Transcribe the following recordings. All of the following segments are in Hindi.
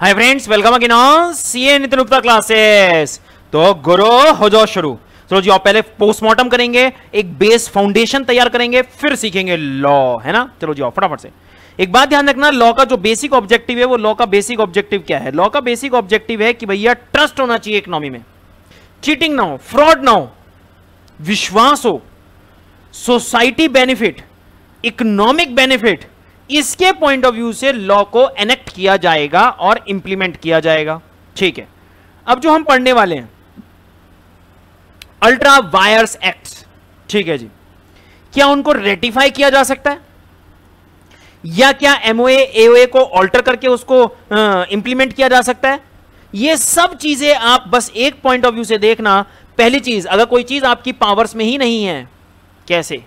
hi friends welcome again on Nitin Gupta classes तो गुरु हो जाओ शुरू चलो जी आप पहले पोस्टमार्टम करेंगे एक बेस फाउंडेशन तैयार करेंगे फिर सीखेंगे लॉ है ना चलो जी आओ फटाफट से एक बात ध्यान रखना लॉ का जो बेसिक ऑब्जेक्टिव है वो लॉ का बेसिक ऑब्जेक्टिव क्या है लॉ का बेसिक ऑब्जेक्टिव है कि भैया ट्रस्ट होना चाहिए इकोनॉमी में चीटिंग ना हो फ्रॉड ना हो विश्वास हो सोसाइटी बेनिफिट इकोनॉमिक बेनिफिट इसके पॉइंट ऑफ व्यू से लॉ को एनेक्ट किया जाएगा और इंप्लीमेंट किया जाएगा ठीक है अब जो हम पढ़ने वाले हैं अल्ट्रा वायर्स एक्ट ठीक है जी क्या उनको रेटिफाई किया जा सकता है या क्या एमओए एओए को ऑल्टर करके उसको इंप्लीमेंट किया जा सकता है ये सब चीजें आप बस एक पॉइंट ऑफ व्यू से देखना पहली चीज अगर कोई चीज आपकी पावर्स में ही नहीं है कैसे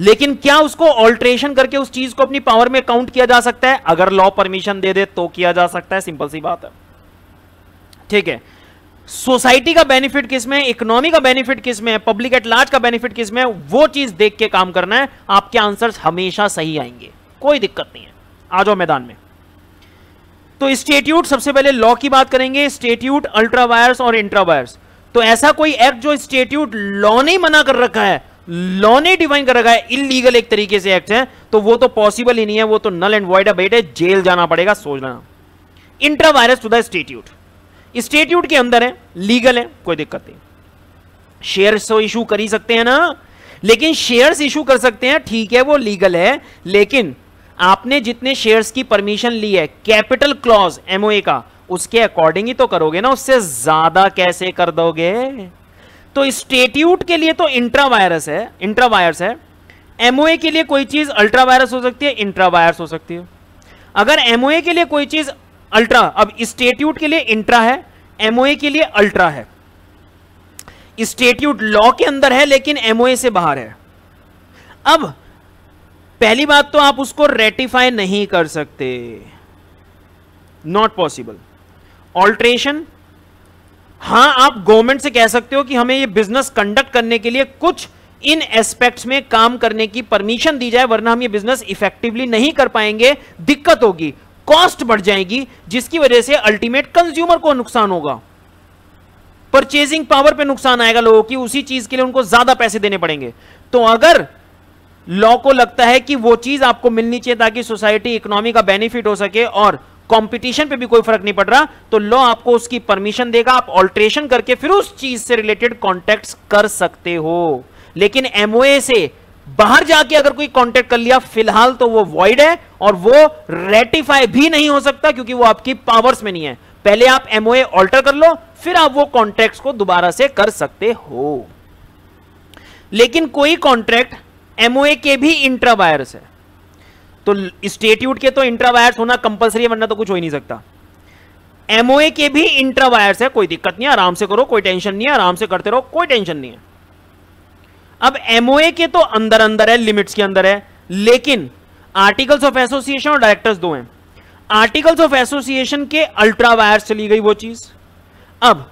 लेकिन क्या उसको ऑल्ट्रेशन करके उस चीज को अपनी पावर में काउंट किया जा सकता है अगर लॉ परमिशन दे दे तो किया जा सकता है सिंपल सी बात है ठीक है सोसाइटी का बेनिफिट किसमें इकोनॉमी का बेनिफिट किसमें पब्लिक एट लार्ज का बेनिफिट किसमें वो चीज देख के काम करना है आपके आंसर हमेशा सही आएंगे कोई दिक्कत नहीं है आ जाओ मैदान में तो स्टेट्यूट सबसे पहले लॉ की बात करेंगे स्टेट्यूट अल्ट्रावायर्स और इंट्रावायर्स तो ऐसा कोई एक्ट जो स्टेट्यूट लॉ ने मना कर रखा है लॉने डिफाइन कर रखा है इलीगल एक तरीके से एक्ट है तो वो तो पॉसिबल ही नहीं है वो तो नल एंड वॉइड है जेल जाना पड़ेगा सोच लेना intra vires to the statute statute के अंदर है लीगल है कोई दिक्कत नहीं शेयर इशू तो कर ही सकते हैं ना लेकिन शेयर्स इशू कर सकते हैं ठीक है वो लीगल है लेकिन आपने जितने शेयर्स की परमिशन ली है कैपिटल क्लॉज एमओए का उसके अकॉर्डिंग ही तो करोगे ना उससे ज्यादा कैसे कर दोगे तो स्टेट्यूट के लिए तो इंट्रावायरस है इंट्रावायरस है एमओए के लिए कोई चीज़ अल्ट्रावायरस हो सकती है इंट्रावायरस हो सकती है अगर एमओए के लिए कोई चीज़ अल्ट्रा अब स्टेट्यूट के लिए इंट्रा है एमओए के लिए अल्ट्रा है स्टेट्यूट लॉ के अंदर है लेकिन एमओए से बाहर है अब पहली बात तो आप उसको रेटिफाई नहीं कर सकते नॉट पॉसिबल ऑल्ट्रेशन हां आप गवर्नमेंट से कह सकते हो कि हमें ये बिजनेस कंडक्ट करने के लिए कुछ इन एस्पेक्ट्स में काम करने की परमिशन दी जाए वरना हम ये बिजनेस इफेक्टिवली नहीं कर पाएंगे दिक्कत होगी कॉस्ट बढ़ जाएगी जिसकी वजह से अल्टीमेट कंज्यूमर को नुकसान होगा परचेजिंग पावर पे नुकसान आएगा लोगों की उसी चीज के लिए उनको ज्यादा पैसे देने पड़ेंगे तो अगर लॉ को लगता है कि वो चीज आपको मिलनी चाहिए ताकि सोसाइटी इकोनॉमी का बेनिफिट हो सके और कंपटीशन पे भी कोई फर्क नहीं पड़ रहा तो लॉ आपको उसकी परमिशन देगा आप ऑल्ट्रेशन करके फिर उस चीज से रिलेटेड कॉन्टैक्ट कर सकते हो लेकिन एमओए से बाहर जाके अगर कोई कांटेक्ट कर लिया फिलहाल तो वो वॉइड है और वो रेटिफाई भी नहीं हो सकता क्योंकि वो आपकी पावर्स में नहीं है पहले आप एमओए ऑल्टर कर लो फिर आप वो कॉन्ट्रैक्ट को दोबारा से कर सकते हो लेकिन कोई कॉन्ट्रैक्ट एमओए के भी इंट्रावायरस है तो स्टेट्यूट के तो इंट्रावायर्स होना कंपलसरी है वरना तो कुछ हो ही नहीं सकता एमओए के भी इंट्रावायर्स है कोई दिक्कत नहीं आराम से करो कोई टेंशन नहीं है आराम से करते रहो कोई टेंशन नहीं है अब एमओए के तो अंदर अंदर है लिमिट्स के अंदर है लेकिन आर्टिकल्स ऑफ एसोसिएशन और डायरेक्टर्स दो हैं आर्टिकल्स ऑफ एसोसिएशन के अल्ट्रावायर्स चली गई वो चीज अब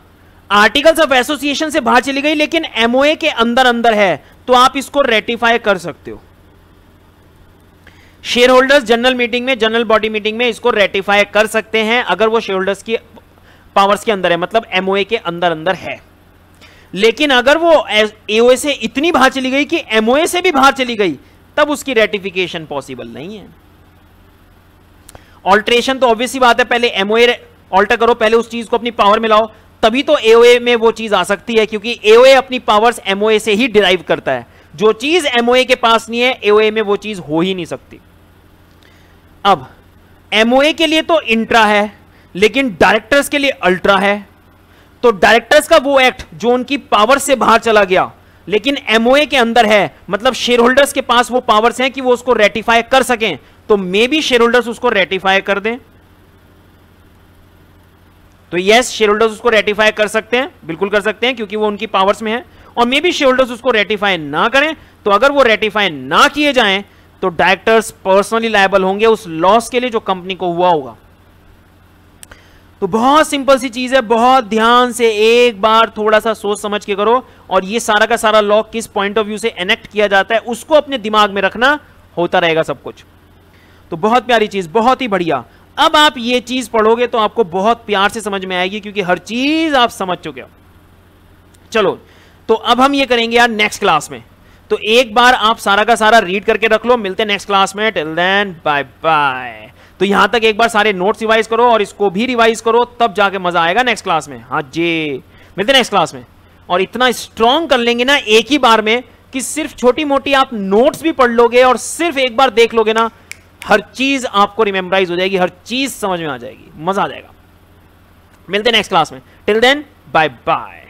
आर्टिकल्स ऑफ एसोसिएशन से बाहर चली गई लेकिन एमओए के अंदर अंदर है तो आप इसको रेटिफाई कर सकते हो शेयर होल्डर्स जनरल मीटिंग में जनरल बॉडी मीटिंग में इसको रेटिफाई कर सकते हैं अगर वो शेयर होल्डर्स की पावर्स के अंदर है मतलब एमओए के अंदर अंदर है लेकिन अगर वो एओए से इतनी बाहर चली गई कि एमओए से भी बाहर चली गई तब उसकी रेटिफिकेशन पॉसिबल नहीं है ऑल्ट्रेशन तो ऑब्वियसली बात है पहले एमओए ऑल्टर करो पहले उस चीज को अपनी पावर में लाओ तभी तो एओए में वो चीज आ सकती है क्योंकि एओए अपनी पावर्स एमओए से ही डिराइव करता है जो चीज एमओए के पास नहीं है एओए में वो चीज हो ही नहीं सकती अब एमओए के लिए तो इंट्रा है लेकिन डायरेक्टर्स के लिए अल्ट्रा है तो डायरेक्टर्स का वो एक्ट जो उनकी पावर से बाहर चला गया लेकिन एमओए के अंदर है मतलब शेयर होल्डर्स के पास वो पावर्स हैं कि वो उसको रेटिफाई कर सकें तो मे बी शेयर होल्डर्स उसको रेटिफाई कर दें तो यस शेयर होल्डर्स उसको रेटिफाई कर सकते हैं बिल्कुल कर सकते हैं क्योंकि वो उनकी पावर्स में है और मे बी शेयर होल्डर्स उसको रेटिफाई ना करें तो अगर वो रेटिफाई ना किए जाएं तो डायरेक्टर्स पर्सनली लाइबल होंगे उस लॉस के लिए जो कंपनी को हुआ होगा तो बहुत सिंपल सी चीज है बहुत ध्यान से एक बार थोड़ा सा सोच समझ के करो और ये सारा का सारा लॉ किस पॉइंट ऑफ व्यू से एनेक्ट किया जाता है उसको अपने दिमाग में रखना होता रहेगा सब कुछ तो बहुत प्यारी चीज बहुत ही बढ़िया अब आप ये चीज पढ़ोगे तो आपको बहुत प्यार से समझ में आएगी क्योंकि हर चीज आप समझ चुके हो चलो तो अब हम ये करेंगे यार नेक्स्ट क्लास में तो एक बार आप सारा का सारा रीड करके रख लो मिलते नेक्स्ट क्लास में टिल देन बाय बाय तो यहां तक एक बार सारे नोट्स रिवाइज करो और इसको भी रिवाइज करो तब जाके मजा आएगा नेक्स्ट क्लास में हाँ जी मिलते नेक्स्ट क्लास में और इतना स्ट्रांग कर लेंगे ना एक ही बार में कि सिर्फ छोटी मोटी आप नोट्स भी पढ़ लोगे और सिर्फ एक बार देख लोगे ना हर चीज आपको रिमेम्बराइज हो जाएगी हर चीज समझ में आ जाएगी मजा आ जाएगा मिलते नेक्स्ट क्लास में टिल देन बाय बाय